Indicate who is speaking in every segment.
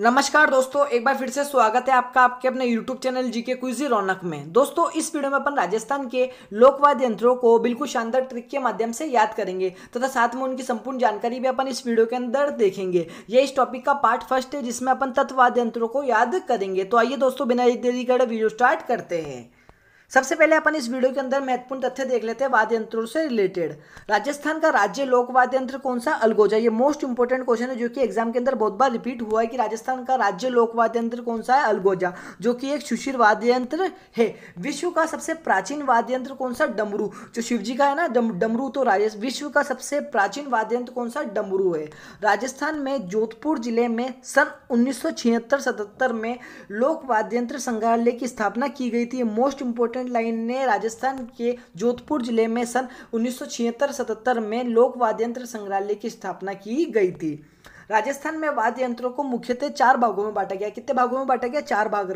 Speaker 1: नमस्कार दोस्तों एक बार फिर से स्वागत है आपका आपके अपने YouTube channel GK quizzy Raunak में दोस्तों इस वीडियो में अपन राजस्थान के लोकवाद यंत्रों को बिल्कुल शानदार ट्रिक के माध्यम से याद करेंगे तथा साथ में उनकी संपूर्ण जानकारी भी अपन इस वीडियो के अंदर देखेंगे ये इस टॉपिक का पार्ट फर्स्ट है जिसमें अपन तत्ववाद यंत्रों को याद करेंगे तो आइए दोस्तों बिना देरी वीडियो स्टार्ट करते हैं सबसे पहले अपन इस वीडियो के अंदर महत्वपूर्ण तथ्य देख लेते हैं वाद्य यंत्रों से रिलेटेड राजस्थान का राज्य लोक वाद्य यंत्र कौन सा अलगोजा ये मोस्ट इंपॉर्टेंट क्वेश्चन है जो कि एग्जाम के अंदर बहुत बार रिपीट हुआ है कि राजस्थान का राज्य लोक वाद्य यंत्र कौन सा है अलगोजा जो कि एक सुशीर वाद्य यंत्र है विश्व का सबसे प्राचीन वाद्य यंत्र कौन सा डमरू जो शिव जी का है ना डमरू तो राजस्थान विश्व का सबसे प्राचीन वाद्य यंत्र कौन सा डमरू है राजस्थान में जोधपुर जिले में सन उन्नीस सौ में लोक वाद्य यंत्र संग्रहालय की स्थापना की गई थी मोस्ट इंपॉर्टेंट डेवलपमेंट लाइन ने राजस्थान के जोधपुर जिले में सन उन्नीस सौ में लोक वाद्यंत्र संग्रहालय की स्थापना की गई थी राजस्थान में वाद्य यंत्रों को मुख्यतः चार भागों में बांटा गया कितने भागों में बांटा गया चार भाग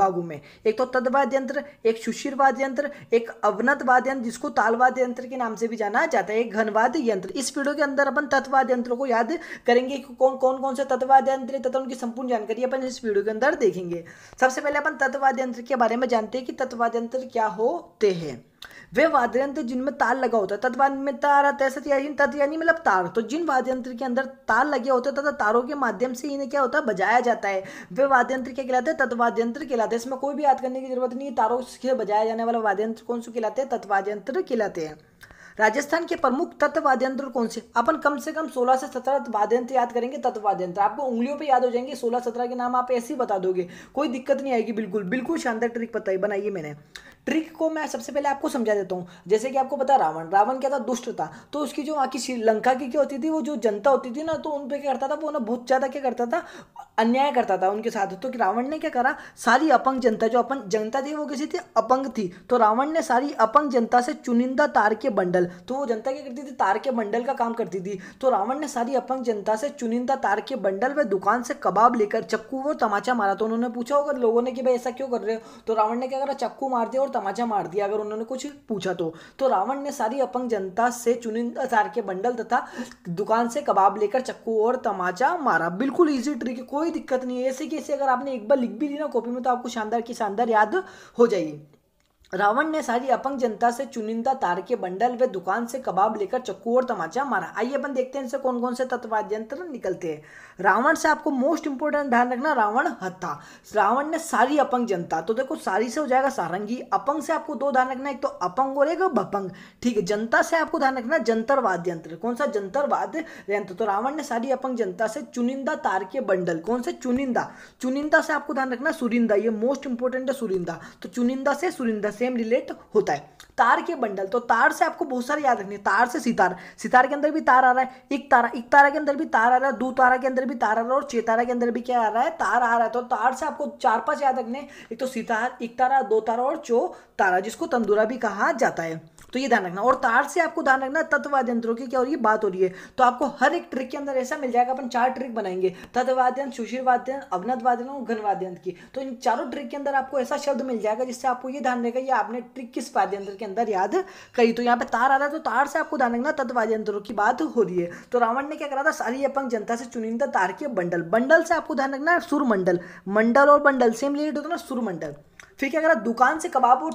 Speaker 1: भागों में एक तो तदवाद यंत्र एक शुशिर वाद्य यंत्र एक अवनत वाद्य यंत्र जिसको तालवाद्य यंत्र के नाम से भी जाना जाता है एक घनवाद यंत्र इस वीडियो के अंदर अपन तत्ववाद यंत्रों को याद करेंगे कि कौन कौन कौन से तत्वाद यंत्र तथा उनकी संपूर्ण जानकारी अपन इस वीडियो के अंदर देखेंगे सबसे पहले अपन तत्ववाद यंत्र के बारे में जानते हैं कि तत्ववाद यंत्र क्या होते हैं वे वाद्य यंत्र जिनमें तार लगा होता है तत्वाद में तार तैसत यानी तत् यानी मतलब तार तो जिन वाद्य यंत्र के अंदर तार लगे होते हैं तथा तारों के माध्यम से इन्हें क्या होता है बजाया जाता है वे वाद्य यंत्र क्या कहलाते हैं तत्वाद यंत्र कहलाते हैं इसमें कोई भी याद करने की जरूरत नहीं है तारों से बजाया जाने वाला वाद्य यंत्र कौन से कहलाते हैं तत्वाद यंत्र कहलाते हैं राजस्थान के प्रमुख यंत्र कौन से अपन कम से कम 16 से 17 यंत्र याद करेंगे यंत्र आपको उंगलियों पे याद हो जाएंगे 16 17 के नाम आप ऐसे ही बता दोगे कोई दिक्कत नहीं आएगी बिल्कुल बिल्कुल शानदार ट्रिक बताई बनाइए मैंने ट्रिक को मैं सबसे पहले आपको समझा देता हूँ जैसे कि आपको पता रावण रावण क्या था दुष्ट था तो उसकी जो वहाँ की श्रीलंका की क्या होती थी वो जो जनता होती थी ना तो उन पर क्या करता था वो ना बहुत ज़्यादा क्या करता था अन्याय करता था उनके साथ तो रावण ने क्या करा सारी अपंग जनता जो अपन जनता थी वो किसी थी अपंग थी तो रावण ने सारी अपंग जनता से चुनिंदा तार के बंडल तो वो जनता क्या करती थी तार के बंडल का काम करती थी तो रावण ने सारी अपंग जनता से चुनिंदा तार के बंडल में दुकान से कबाब लेकर चक्कू और तमाचा मारा तो उन्होंने पूछा होगा लोगों ने कि भाई ऐसा क्यों कर रहे हो तो रावण ने क्या करा चक्कू मार दिया और तमाचा मार दिया अगर उन्होंने कुछ पूछा तो तो रावण ने सारी अपंग जनता से चुनिंदा तार के बंडल तथा दुकान से कबाब लेकर चक्कू और तमाचा मारा बिल्कुल ईजी ट्रिक कोई दिक्कत नहीं है ऐसे कैसे अगर आपने एक बार लिख भी ली ना कॉपी में तो आपको शानदार की शानदार याद हो जाएगी रावण ने सारी अपंग जनता से चुनिंदा तार के बंडल व दुकान से कबाब लेकर चक्कू और तमाचा मारा आइए अपन देखते हैं इनसे कौन कौन से तत्वाद्यंत्र निकलते हैं रावण से आपको मोस्ट इंपोर्टेंट ध्यान रखना रावण हत्था रावण ने सारी अपंग जनता तो देखो सारी से हो जाएगा सारंगी अपंग से आपको दो ध्यान रखना एक तो अपंग और एक भपंग ठीक है जनता से आपको ध्यान रखना जंतर वाद्य यंत्र कौन सा जंतर वाद्य यंत्र तो रावण ने सारी अपंग जनता से चुनिंदा तार के बंडल कौन से चुनिंदा चुनिंदा से आपको ध्यान रखना सुरिंदा ये मोस्ट इंपोर्टेंट है सुरिंदा तो चुनिंदा से सुरिंदा से सेम रिलेट होता है तार के बंडल तो तार से आपको बहुत सारे याद रखने तार से सितार सितार के अंदर भी तार आ रहा है एक तारा एक तारा के अंदर भी तार आ रहा है दो तारा के अंदर भी तार आ रहा है और चेतारा के अंदर भी क्या आ रहा है तार आ रहा है तो तार से आपको चार पांच याद रखने एक तो सितार एक तारा दो तारा और चो तारा जिसको तंदूरा भी कहा जाता है तो ये ध्यान रखना और तार से आपको ध्यान रखना तत्ववाद यंत्रों की क्या और ये बात हो रही है तो आपको हर एक ट्रिक के अंदर ऐसा मिल जाएगा अपन चार ट्रिक बनाएंगे तत्ववाद यंत्र सुशीरवाद यंत्र अवनतवाद यंत्र और घनवाद यंत्र की तो इन चारों ट्रिक के अंदर आपको ऐसा शब्द मिल जाएगा जिससे आपको ये ध्यान रहेगा ये आपने ट्रिक किस वाद यंत्र के अंदर याद करी तो यहाँ पे तार आ रहा है तो तार से आपको ध्यान रखना तत्ववाद यंत्रों की बात हो रही है तो रावण ने क्या करा था सारी अपंग जनता से चुनिंदा तार के बंडल बंडल से आपको ध्यान रखना सुरमंडल मंडल और बंडल सेम रिलेटेड होता है ना सुरमंडल फिर क्या करा दुकान से कबाब और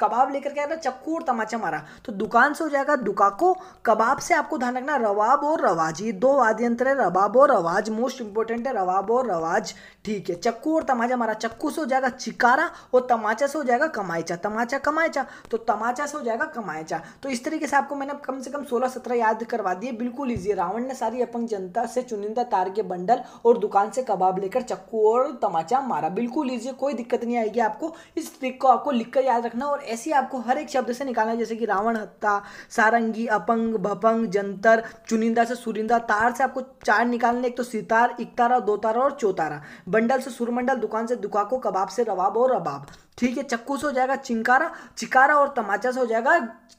Speaker 1: कबाब लेकर क्या करा तो चक्कू और तमाचा मारा तो दुकान से हो जाएगा दुकाको कबाब से आपको ध्यान रखना रवाब और रवाज ये दो वाद्य यंत्र है रवाब और रवाज मोस्ट इंपॉर्टेंट है रवाब और रवाज ठीक है चक्कू और तमाचा मारा चक्कू से हो जाएगा चिकारा और तमाचा से हो जाएगा कमायचा तमाचा कमायचा तो तमाचा से हो जाएगा कमायचा तो इस तरीके से आपको मैंने कम से कम सोलह सत्रह याद करवा दिए बिल्कुल ईजी रावण ने सारी अपंग जनता से चुनिंदा तार के बंडल और दुकान से कबाब लेकर चक्कू और तमाचा मारा बिल्कुल ईजी कोई दिक्कत नहीं आएगी आपको आपको इस ट्रिक को आपको लिखकर याद रखना और ऐसे आपको हर एक शब्द से निकालना है जैसे कि रावण हत्ता सारंगी अपंग भपंग जंतर चुनिंदा से सुरिंदा तार से आपको चार निकालने एक तो सितार इकतारा दो तारा और चौतारा बंडल से सुरमंडल दुकान से दुकाको कबाब से रबाब और रबाब ठीक है चक्कू से हो जाएगा चिंकारा चिकारा और तमाचा से हो जाएगा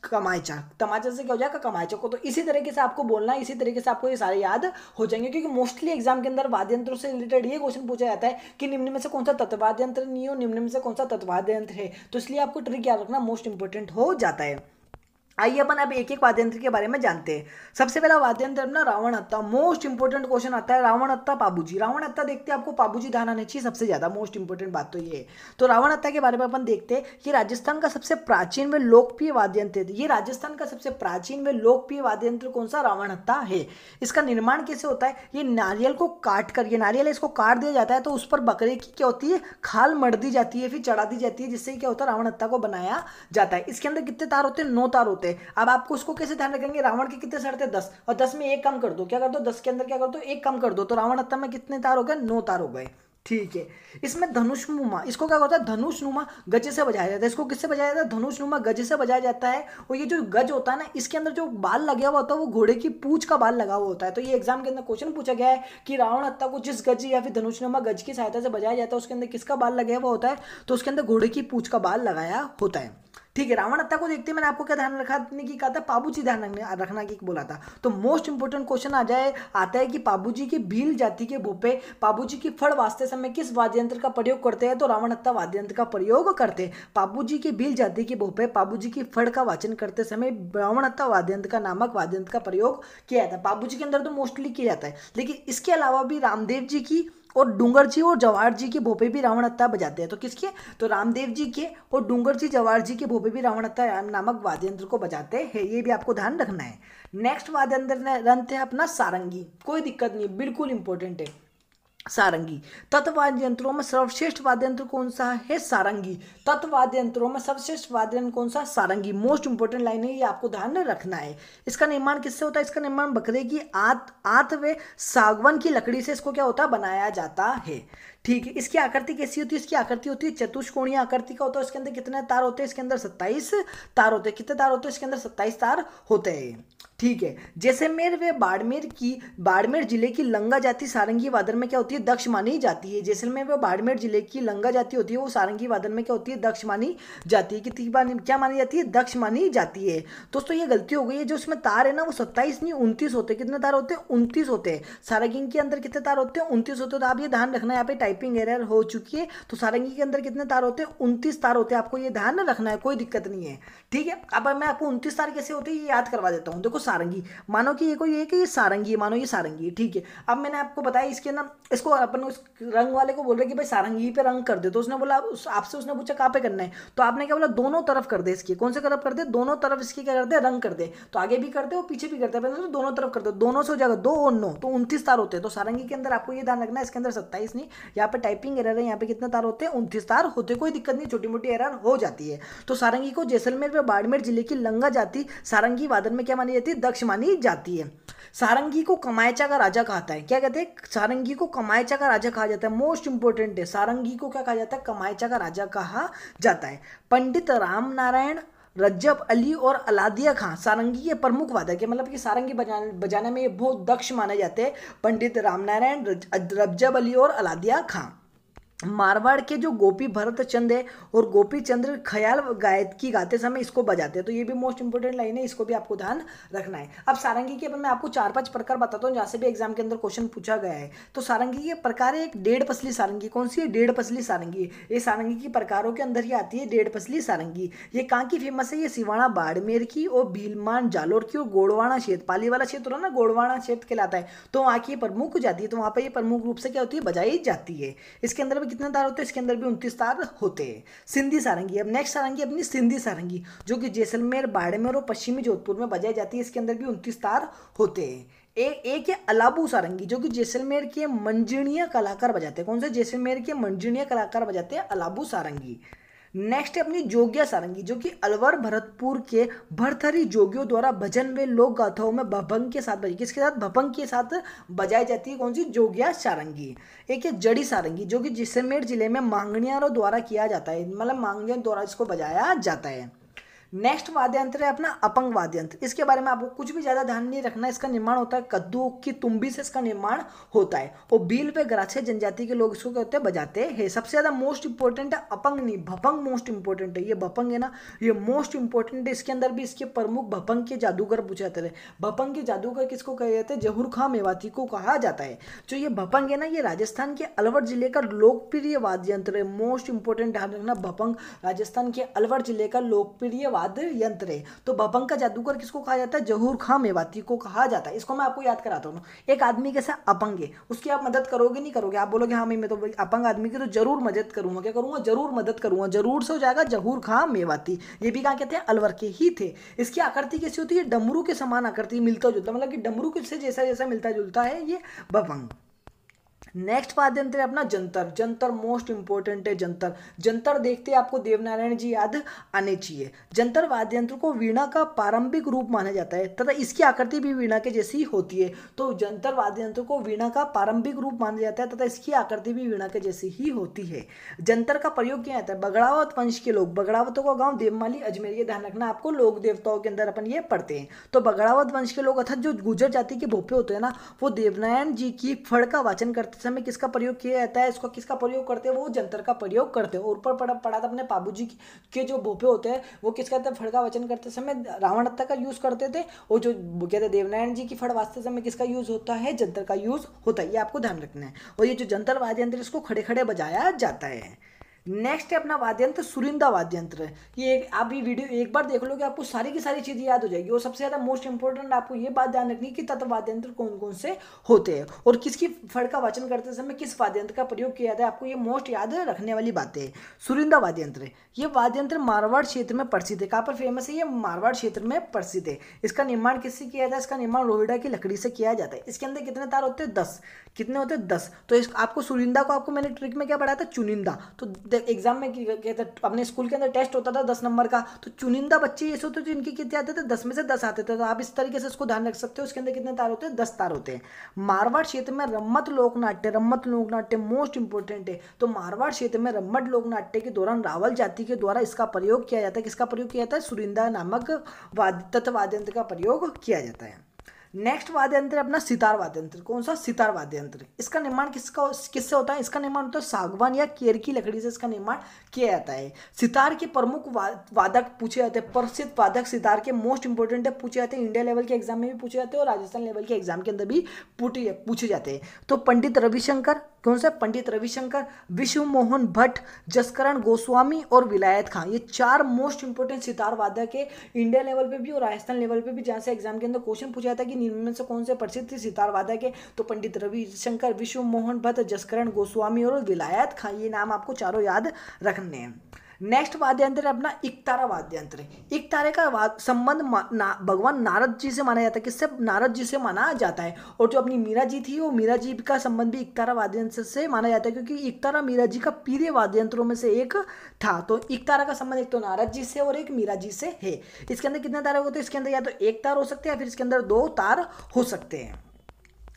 Speaker 1: कमायचा तमाचा से क्या हो जाएगा कमायचा को तो इसी तरीके से आपको बोलना है इसी तरीके से आपको ये सारे याद हो जाएंगे क्योंकि मोस्टली एग्जाम के अंदर वाद्य यंत्रों से रिलेटेड ये क्वेश्चन पूछा जाता है कि निम्न में से कौन सा तत्वाद्य यंत्र नहीं हो निम्न में से कौन सा तत्वाद्य यंत्र है तो इसलिए आपको ट्रिक याद रखना मोस्ट इंपॉर्टेंट हो जाता है आइए अपन अब एक एक वाद्यंत्र के बारे में जानते हैं सबसे पहला वाद्यंत्र अपना रावण हत्ता मोस्ट इंपॉर्टेंट क्वेश्चन आता है रावण हत्ता पाबूजी रावण हत्ता देखते हैं आपको पाबूजी धान आने चाहिए सबसे ज़्यादा मोस्ट इंपॉर्टेंट बात तो ये है तो रावण हत्ता के बारे में अपन देखते हैं कि राजस्थान का सबसे प्राचीन व लोकप्रिय वाद्यंत्र ये राजस्थान का सबसे प्राचीन व लोकप्रिय वाद्यंत्र कौन सा रावण हत्ता है इसका निर्माण कैसे होता है ये नारियल को काट कर ये नारियल इसको काट दिया जाता है तो उस पर बकरे की क्या होती है खाल मर दी जाती है फिर चढ़ा दी जाती है जिससे क्या होता है रावण हत्ता को बनाया जाता है इसके अंदर कितने तार होते हैं नौ तार होते हैं शर्तें अब आपको उसको कैसे ध्यान रखेंगे रावण की कितने शर्तें दस और दस में एक कम कर दो क्या कर दो दस के अंदर क्या कर दो एक कम कर दो तो रावण अत्तम में कितने तार हो गए नौ तार हो गए ठीक है इसमें धनुष नुमा इसको क्या होता है धनुष नुमा गजे से बजाया जाता है इसको किससे बजाया जाता है धनुष नुमा गजे से बजाया जाता है और ये जो गज होता है ना इसके अंदर जो बाल लगा हुआ होता है वो घोड़े की पूछ का बाल लगा हुआ होता है तो ये एग्जाम के अंदर क्वेश्चन पूछा गया है कि रावण हत्ता को जिस गज या फिर धनुष नुमा गज की सहायता से बजाया जाता है उसके अंदर किसका बाल लगा हुआ होता है तो उसके अंदर घोड़े की पूछ का बाल लगाया होता है ठीक है रावण हत्या को देखते मैंने आपको क्या ध्यान रखने की कहा था जी ध्यान रखना की बोला था तो मोस्ट इंपॉर्टेंट क्वेश्चन आ जाए आता है कि जी की भील जाति के भूपे जी की फड़ वास्ते समय किस वाद्य यंत्र का प्रयोग करते हैं तो रावण हत्या वाद्य यंत्र का प्रयोग करते हैं जी की भील जाति के भूपे जी की फड़ का वाचन करते समय रावण हत्या वाद्यंत्र का नामक वाद्यंत्र का प्रयोग किया जाता है जी के अंदर तो मोस्टली किया जाता है लेकिन इसके अलावा भी रामदेव जी की और डूंगर जी और जवाहर जी के भोपे भी रावण हत्या बजाते हैं तो किसके तो रामदेव जी के और डूंगर जी जवाहर जी के भोपे भी रावण हत्या नामक वाद्यंत्र को बजाते हैं ये भी आपको ध्यान रखना है नेक्स्ट वाद्य ग्रंथ है अपना सारंगी कोई दिक्कत नहीं बिल्कुल इंपॉर्टेंट है सारंगी तत्वाद यंत्रों में सर्वश्रेष्ठ वाद्य यंत्र कौन सा है सारंगी तत्वाद यंत्रों में सर्वश्रेष्ठ वाद्य यंत्र कौन सा सारंगी मोस्ट इंपोर्टेंट लाइन है ये आपको ध्यान में रखना है इसका निर्माण किससे होता है इसका निर्माण बकरे की आत आत वे सागवन की लकड़ी से इसको क्या होता है बनाया जाता है ठीक है इसकी आकृति कैसी होती है इसकी आकृति होती है चतुष्कोणीय आकृति का होता है इसके अंदर कितने तार होते हैं इसके अंदर सत्ताईस तार होते हैं कितने तार होते हैं इसके अंदर सत्ताईस तार होते हैं ठीक है जैसलमेर वे बाड़मेर की बाड़मेर जिले की लंगा जाति सारंगी वादन में क्या होती है दक्ष मानी जाती है जैसलमेर वे बाड़मेर जिले की लंगा जाति होती है वो सारंगी वादन में क्या होती है दक्ष मानी जाती है कितनी क्या मानी जाती है दक्ष मानी जाती है दोस्तों ये गलती हो गई है जो उसमें तार है ना वो सत्ताईस नहीं उनतीस होते कितने तार होते हैं उनतीस होते हैं सारंगी के अंदर कितने तार होते हैं उनतीस होते हैं तो आप ये ध्यान रखना यहाँ पे टाइप टाइपिंग एरर हो चुकी है तो सारंगी के अंदर कितने तार होते हैं उनतीस तार होते हैं आपको ये ध्यान रखना है कोई दिक्कत नहीं है ठीक है अब मैं आपको उनतीस तारीख कैसे होती है ये याद करवा देता हूँ देखो सारंगी मानो कि ये कोई कि ये सारंगी है मानो ये सारंगी है ठीक है अब मैंने आपको बताया इसके ना इसको अपन उस रंग वाले को बोल रहे कि भाई सारंगी पे रंग कर दे तो उसने बोला आपसे उसने पूछा कहाँ पे करना है तो आपने क्या बोला दोनों तरफ कर दे इसकी कौन से तरफ कर दे दोनों तरफ इसके क्या कर दे रंग कर दे तो आगे भी कर दे और पीछे भी करते दे तो दोनों तरफ कर दे दोनों से हो जाएगा दो और नौ तो उनतीस तार होते हैं तो सारंगी के अंदर आपको ये ध्यान रखना है इसके अंदर सत्ताईस नहीं यहाँ पे टाइपिंग एरर है यहाँ पे कितने तार होते हैं उनतीस तार होते कोई दिक्कत नहीं छोटी मोटी एरर हो जाती है तो सारंगी को जैसलमेर में बाड़मेर जिले की लंगा जाति सारंगी वादन में क्या मानी जाती है दक्ष मानी जाती है सारंगी को कमायचा का राजा कहता है क्या कहते हैं सारंगी को कमायचा का राजा कहा जाता है मोस्ट इंपोर्टेंट है सारंगी को क्या कहा जाता है कमायचा का राजा कहा जाता है पंडित राम नारायण रज्जब अली और अलादिया खां सारंगी के प्रमुख वादक है मतलब कि सारंगी बजाने बजाने में ये बहुत दक्ष माने जाते हैं पंडित रामनारायण रज्जब अली और अलादिया खां मारवाड़ के जो गोपी भरत चंद है और गोपी चंद्र ख्याल गायकी गाते समय इसको बजाते हैं तो ये भी मोस्ट इंपॉर्टेंट लाइन है इसको भी आपको ध्यान रखना है अब सारंगी के अपन मैं आपको चार पांच प्रकार बताता हूँ जहाँ से भी एग्जाम के अंदर क्वेश्चन पूछा गया है तो सारंगी के प्रकार है एक डेढ़ पसली सारंगी कौन सी है डेढ़ पसली सारंगी ये सारंगी की प्रकारों के अंदर ही आती है डेढ़ पसली सारंगी ये कहाँ की फेमस है ये सिवाणा बाड़मेर की और भीलमान जालोर की और गोडवाणा क्षेत्र पाली वाला क्षेत्र है ना गोड़वाणा क्षेत्र कहलाता है तो वहाँ की प्रमुख जाती है तो वहाँ पर ये प्रमुख रूप से क्या होती है बजाई जाती है इसके अंदर में कितने तार होते हैं इसके अंदर भी उनतीस तार होते हैं सिंधी सारंगी अब नेक्स्ट सारंगी अपनी सिंधी सारंगी जो कि जैसलमेर बाड़मेर और पश्चिमी जोधपुर में बजाई जाती है इसके अंदर भी उनतीस तार होते हैं एक एक है अलाबू सारंगी जो कि जैसलमेर के मंजनीय कलाकार बजाते हैं कौन से जैसलमेर के मंजनीय कलाकार बजाते हैं अलाबू सारंगी नेक्स्ट है अपनी जोगिया सारंगी जो कि अलवर भरतपुर के भरथरी जोगियों द्वारा भजन में लोक गाथाओं में भभंग के साथ बजी किसके साथ भभंग के साथ बजाई जाती है कौन सी जोगिया सारंगी एक है जड़ी सारंगी जो कि जैसलमेर जिले में मांगनियारों द्वारा किया जाता है मतलब मांगणियों द्वारा इसको बजाया जाता है नेक्स्ट वाद्य यंत्र है अपना अपंग वाद्य यंत्र इसके बारे में आपको कुछ भी ज़्यादा ध्यान नहीं रखना इसका निर्माण होता है कद्दू की तुम्बी से इसका निर्माण होता है और बील पे ग्राछे जनजाति के लोग इसको क्या होते हैं बजाते हैं सबसे ज़्यादा मोस्ट इंपॉर्टेंट है अपंग नहीं भपंग मोस्ट इंपॉर्टेंट है ये भपंग है ना ये मोस्ट इंपॉर्टेंट है इसके अंदर भी इसके प्रमुख भपंग के जादूगर पूछे जाते थे भपंग के जादूगर किसको कहे जाते हैं जहूर खां मेवाती को कहा जाता है जो ये भपंग है ना ये राजस्थान के अलवर जिले का लोकप्रिय वाद्य यंत्र है मोस्ट इंपॉर्टेंट ध्यान रखना भपंग राजस्थान के अलवर जिले का लोकप्रिय वाद्य वाद्य यंत्र है तो बबंग का जादूगर किसको कहा जाता है जहूर खां मेवाती को कहा जाता है इसको मैं आपको याद कराता हूँ एक आदमी कैसा अपंग है उसकी आप मदद करोगे नहीं करोगे आप बोलोगे हाँ मैं तो अपंग आदमी की तो जरूर मदद करूंगा क्या करूंगा जरूर मदद करूंगा जरूर से हो जाएगा जहूर खां मेवाती ये भी कहाँ कहते हैं अलवर के ही थे इसकी आकृति कैसी होती है डमरू के समान आकृति मिलता जुलता मतलब कि डमरू से जैसा जैसा मिलता जुलता है ये बबंग नेक्स्ट बात जानते हैं अपना जंतर जंतर मोस्ट इंपॉर्टेंट है जंतर जंतर देखते आपको देवनारायण जी याद आने चाहिए जंतर वाद्य यंत्र को वीणा का प्रारंभिक रूप माना जाता है तथा इसकी आकृति भी वीणा के जैसी होती है तो जंतर वाद्य यंत्र को वीणा का प्रारंभिक रूप माना जाता है तथा इसकी आकृति भी वीणा के जैसी ही होती है जंतर का प्रयोग किया जाता है बगड़ावत वंश के लोग बगड़ावतों का गाँव देवमाली अजमेर ये ध्यान रखना आपको लोक देवताओं के अंदर अपन ये पढ़ते हैं तो बगड़ावत वंश के लोग अर्थात जो गुजर जाति के भोपे होते हैं ना वो देवनारायण जी की फड़ का वाचन करते भाषा में किसका प्रयोग किया जाता है इसको किसका प्रयोग करते हैं वो जंतर का प्रयोग करते हैं ऊपर पढ़ा पढ़ा था अपने बाबू जी के जो भोपे होते हैं वो किसका हैं फड़का वचन करते समय रावण हत्या का यूज़ करते थे और जो कहते देवनारायण जी की फड़ वास्ते समय किसका यूज़ होता है जंतर का यूज़ होता है ये आपको ध्यान रखना है और ये जो जंतर वाद्य यंत्र इसको खड़े खड़े बजाया जाता है नेक्स्ट है अपना वाद्यंत्र सुरिंदा वाद्यंत्र ये एक आप ये वीडियो एक बार देख कि आपको सारी की सारी चीज़ें याद हो जाएगी और सबसे ज़्यादा मोस्ट इंपॉर्टेंट आपको ये बात ध्यान रखनी कि तत्व वाद्यंत्र कौन कौन से होते हैं और किसकी फड़ का वाचन करते समय किस वाद्यंत्र का प्रयोग किया जाता है आपको ये मोस्ट याद रखने वाली बातें सुरिंदा वाद्यंत्र ये वाद्यंत्र मारवाड़ क्षेत्र में प्रसिद्ध है कहाँ पर फेमस है ये मारवाड़ क्षेत्र में प्रसिद्ध है इसका निर्माण किससे किया जाता है इसका निर्माण रोहिडा की लकड़ी से किया जाता है इसके अंदर कितने तार होते हैं दस कितने होते हैं दस तो इस आपको सुरिंदा को आपको मैंने ट्रिक में क्या पढ़ाया था चुनिंदा तो एग्जाम मतलब में कहते अपने स्कूल के अंदर टेस्ट होता था दस नंबर का तो चुनिंदा बच्चे ऐसे होते जो इनके कितने आते थे दस में से दस आते थे तो आप इस तरीके से इसको ध्यान रख सकते हो उसके अंदर कितने तार होते हैं दस तार होते हैं मारवाड़ क्षेत्र में रम्मत लोकनाट्य रम्मत लोकनाट्य मोस्ट इंपॉर्टेंट है तो मारवाड़ क्षेत्र में रम्मत लोकनाट्य के दौरान रावल जाति के द्वारा इसका प्रयोग किया जाता है किसका प्रयोग किया जाता है सुरिंदा नामक तत्व वाद्यंत्र का प्रयोग किया जाता है नेक्स्ट वाद्य यंत्र अपना सितार वाद्य यंत्र कौन सा सितार वाद्य यंत्र इसका निर्माण किसका किससे होता है इसका निर्माण होता है सागवान या केर की लकड़ी से इसका निर्माण किया जाता है सितार के प्रमुख वादक पूछे जाते हैं प्रसिद्ध वादक सितार के मोस्ट इंपोर्टेंट है पूछे जाते हैं इंडिया लेवल के एग्जाम में भी पूछे जाते हैं और राजस्थान लेवल के एग्जाम के अंदर भी पूछे जाते हैं तो पंडित रविशंकर कौन सा पंडित रविशंकर विश्व मोहन भट्ट जसकरण गोस्वामी और विलायत खां ये चार मोस्ट इंपोर्टेंट सितार वादक है इंडिया लेवल पे भी और राजस्थान लेवल पे भी जहाँ से एग्जाम के अंदर क्वेश्चन पूछा था कि निम्न से कौन से प्रसिद्ध सितार वादक है तो पंडित रविशंकर विश्व मोहन भट्ट जसकरण गोस्वामी और विलायत खां ये नाम आपको चारों याद रखने हैं नेक्स्ट वाद्य यंत्र है अपना इकतारा वाद्य यंत्र इकतारे का संबंध ना, भगवान नारद जी से माना जाता है किससे नारद जी से माना जाता है और जो अपनी मीरा जी थी वो मीरा जी का संबंध भी इकतारा वाद्य यंत्र से माना जाता है क्योंकि इकतारा मीरा जी का प्रिय वाद्य यंत्रों में से एक था तो इकतारा का संबंध एक तो नारद जी से और एक मीरा जी से है इसके अंदर कितने तारे होते हैं इसके अंदर या तो एक तार हो सकते हैं या फिर इसके अंदर दो तार हो सकते हैं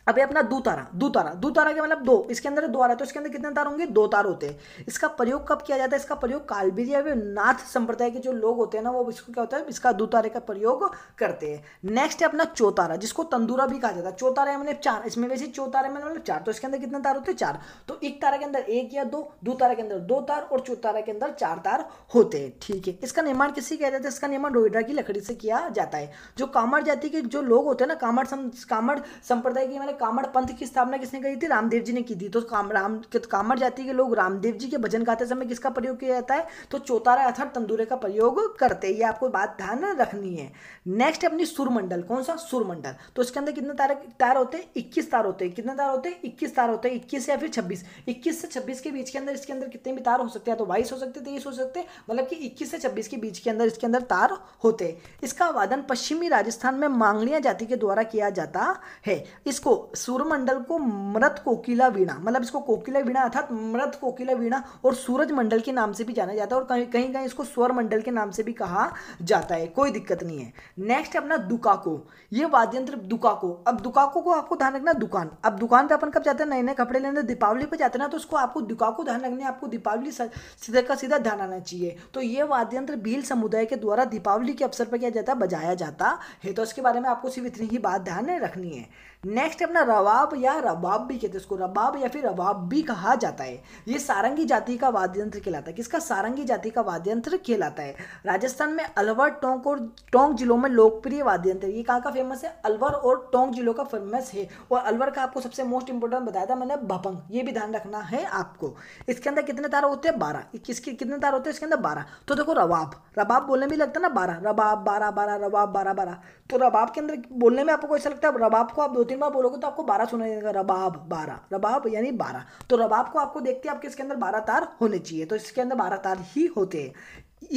Speaker 1: अभी अपना दो तारा दो तारा दो तारा के मतलब दो इसके अंदर दो आ रहा है तो इसके अंदर कितने तार होंगे दो तार होते हैं इसका प्रयोग कब किया जाता है इसका प्रयोग कालबीरी अभी नाथ संप्रदाय के जो लोग होते हैं ना वो इसको क्या होता है इसका दो तारे का प्रयोग करते हैं नेक्स्ट है अपना चौतारा जिसको तंदूरा भी कहा जाता है चौतारा मैंने मतलब चार इसमें वैसे चौतारे में मतलब चार तो इसके अंदर कितने तार होते हैं चार तो एक तारा के अंदर एक या दो दो तारा के अंदर दो तार और चौतारा के अंदर चार तार होते हैं ठीक है इसका निर्माण किससे किया जाता है इसका निर्माण रोहिडा की लकड़ी से किया जाता है जो कामड़ जाति के जो लोग होते हैं ना कामड़ कामड़ संप्रदाय की वाले कामड़ पंथ की स्थापना किसने करी थी रामदेव जी ने की थी तो काम राम कामड़ जाति के लोग रामदेव जी के भजन गाते समय किसका प्रयोग किया जाता है तो चौतारा अर्थात तंदूरे का प्रयोग करते हैं ये आपको बात ध्यान रखनी है नेक्स्ट है अपनी सुरमंडल कौन सा सुरमंडल तो इसके अंदर कितने तार तार होते हैं इक्कीस तार होते हैं कितने तार होते हैं इक्कीस तार होते हैं इक्कीस या फिर छब्बीस इक्कीस से छब्बीस के बीच के अंदर इसके अंदर कितने भी तार हो सकते हैं तो बाईस हो सकते तेईस हो सकते मतलब कि इक्कीस से छब्बीस के बीच के अंदर इसके अंदर तार होते इसका वादन पश्चिमी राजस्थान में मांगलिया जाति के द्वारा किया जाता है इसको सूर्यमंडल को मृत कोकिला वीणा मतलब इसको कोकिला वीणा अर्थात मृत कोकिला वीणा और सूरज मंडल के नाम से भी जाना जाता है और कहीं कहीं कहीं इसको स्वर मंडल के नाम से भी कहा जाता है कोई दिक्कत नहीं है नेक्स्ट अपना दुकाको ये वाद्य यंत्र दुकाको अब दुकाको को आपको ध्यान रखना दुकान अब दुकान पर अपन कब जाते हैं नए नए कपड़े लेने दीपावली पर जाते हैं ना तो उसको आपको दुकाको ध्यान रखने आपको दीपावली सीधे का सीधा ध्यान आना चाहिए तो ये वाद्य यंत्र भील समुदाय के द्वारा दीपावली के अवसर पर किया जाता है बजाया जाता है तो इसके बारे में आपको सिर्फ इतनी ही बात ध्यान रखनी है नेक्स्ट अपना रवाब या रबाब भी कहते हैं इसको रबाब या फिर रबाब भी कहा जाता है ये सारंगी जाति का वाद्य यंत्र कहलाता है किसका सारंगी जाति का वाद्य यंत्र कहलाता है राजस्थान में अलवर टोंक और टोंक जिलों में लोकप्रिय वाद्य यंत्र ये कहाँ का फेमस है अलवर और टोंक जिलों का फेमस है और अलवर का आपको सबसे मोस्ट इंपॉर्टेंट बताया था मैंने भपंग ये भी ध्यान रखना है आपको इसके अंदर कितने तार होते हैं बारह किसके कितने तार होते हैं इसके अंदर बारह तो देखो रबाब रबाब बोलने में लगता है ना बारह रबाब बारह बारह रबाब बारह बारह तो रबाब के अंदर बोलने में आपको ऐसा लगता है रबाब को आप दो तीन बार बोलोगे तो आपको बारह सुनाई देगा रबाब बारह रबाब यानी बारह तो रबाब को आपको देखते हैं आपके इसके अंदर बारह तार होने चाहिए तो इसके अंदर बारह तार ही होते हैं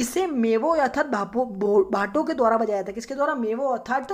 Speaker 1: इसे मेवो अर्थात भापो भाटों के द्वारा बजाया जाता है किसके द्वारा मेवो अर्थात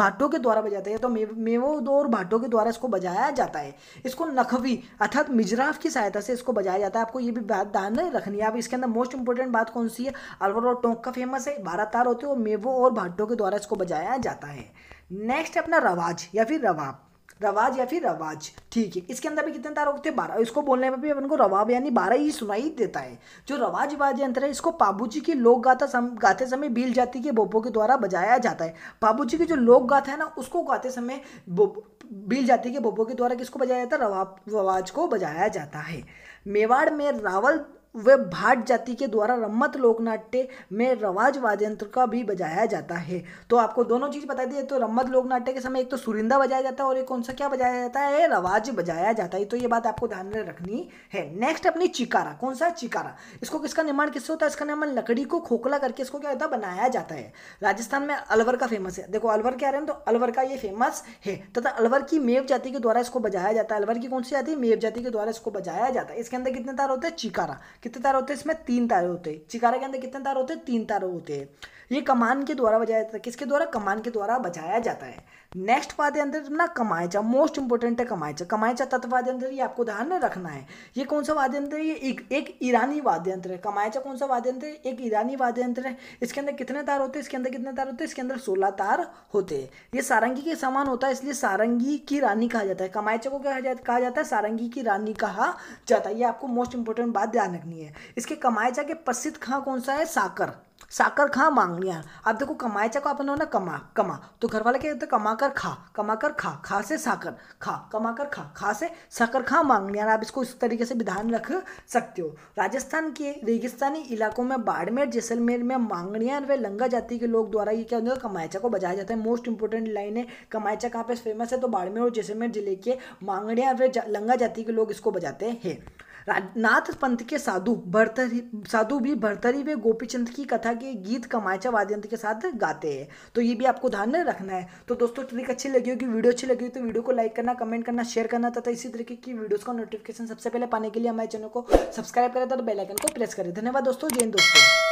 Speaker 1: भाटो के द्वारा बजाया बजाते हैं तो मेवो दो और भाटो के द्वारा इसको बजाया जाता है इसको नखवी अर्थात मिजराफ की सहायता से इसको बजाया जाता है आपको ये भी बात ध्यान रखनी है अब इसके अंदर मोस्ट इंपॉर्टेंट बात कौन सी है अलवर और टोंक का फेमस है बारह तार होते हैं और मेवो और भाटो के द्वारा इसको बजाया जाता है नेक्स्ट है अपना रवाज या फिर रवाब रवाज या फिर रवाज ठीक है इसके अंदर भी कितने तार होते हैं बारह इसको बोलने में भी अपन को रवाब यानी बारह ही सुनाई देता है जो रवाज वाद्य यंत्र है इसको पाबूजी की लोक गाथा सम, गाते समय भील जाति के बोपो के द्वारा बजाया जाता है पाबूजी की जो लोक गाथा है ना उसको गाते समय भील जाति के बोपो के द्वारा किसको बजाया जाता है रवाब रवाज को बजाया जाता है मेवाड़ में रावल वे भाट जाति के द्वारा रम्मत लोकनाट्य में रवाज वाद्यंत्र का भी बजाया जाता है तो आपको दोनों चीज़ बता दी तो रम्मत लोकनाट्य के समय एक तो सुरिंदा बजाया जाता है और एक कौन सा क्या बजाया जाता है रवाज बजाया जाता है तो ये बात आपको ध्यान में रखनी है नेक्स्ट अपनी चिकारा कौन सा चिकारा इसको किसका निर्माण किससे होता है इसका निर्माण लकड़ी को खोखला करके इसको क्या होता है बनाया जाता है राजस्थान में अलवर का फेमस है देखो अलवर के आ रहे हैं तो अलवर का ये फेमस है तथा अलवर की मेव जाति के द्वारा इसको बजाया जाता है अलवर की कौन सी जाति मेव जाति के द्वारा इसको बजाया जाता है इसके अंदर कितने तार होते हैं चिकारा कितने तार होते हैं इसमें तीन तार होते हैं चिकारा के अंदर कितने तार होते हैं तीन तार होते हैं ये कमान के द्वारा बजाया जाता है किसके द्वारा कमान के द्वारा बजाया जाता है नेक्स्ट वाद्य अंदर ना कमायचा मोस्ट इंपॉर्टेंट है कमाएचा कमाएचा तत्व वाद्य अंदर ये आपको ध्यान में रखना है ये कौन सा वाद्य अंदर ये एक एक ईरानी वाद्य यंत्र है कमायचा कौन सा वाद्य यंत्र है एक ईरानी वाद्य यंत्र है इसके अंदर कितने तार होते हैं इसके अंदर कितने तार होते हैं इसके अंदर सोलह तार होते हैं ये सारंगी के समान होता है इसलिए सारंगी की रानी कहा जाता है कमायचा को कहा जाता है सारंगी की रानी कहा जाता है ये आपको मोस्ट इंपॉर्टेंट बात ध्यान रखना मांगनी है इसके कमायचा के प्रसिद्ध खां कौन सा है साकर साकर खां मांगनिया अब देखो कमायचा को अपन ना कमा कमा तो घर वाले कहते कमा कर खा कमा कर खा खा से साकर खा कमा कर खा खा से साकर खां मांगनिया आप इसको इस तरीके से विधान रख सकते हो राजस्थान के रेगिस्तानी इलाकों में बाड़मेर जैसलमेर में मांगनिया व लंगा जाति के लोग द्वारा ये क्या होता है कमायचा को बजाया जाता है मोस्ट इंपॉर्टेंट लाइन है कमायचा कहाँ पे फेमस है तो बाड़मेर और जैसलमेर जिले के मांगनिया व लंगा जाति के लोग इसको बजाते हैं नाथ पंथ के साधु भरतरी साधु भी भरतरी वे गोपीचंद की कथा के गीत कमाचा वाद्यंत्र के साथ गाते हैं तो ये भी आपको ध्यान रखना है तो दोस्तों ट्रिक अच्छी लगी होगी वीडियो अच्छी लगी हो तो वीडियो को लाइक करना कमेंट करना शेयर करना तथा इसी तरीके की वीडियोज़ का नोटिफिकेशन सबसे पहले पाने के लिए हमारे चैनल को सब्सक्राइब करें तथा बेलाइकन को प्रेस करें धन्यवाद दोस्तों जैन दोस्तों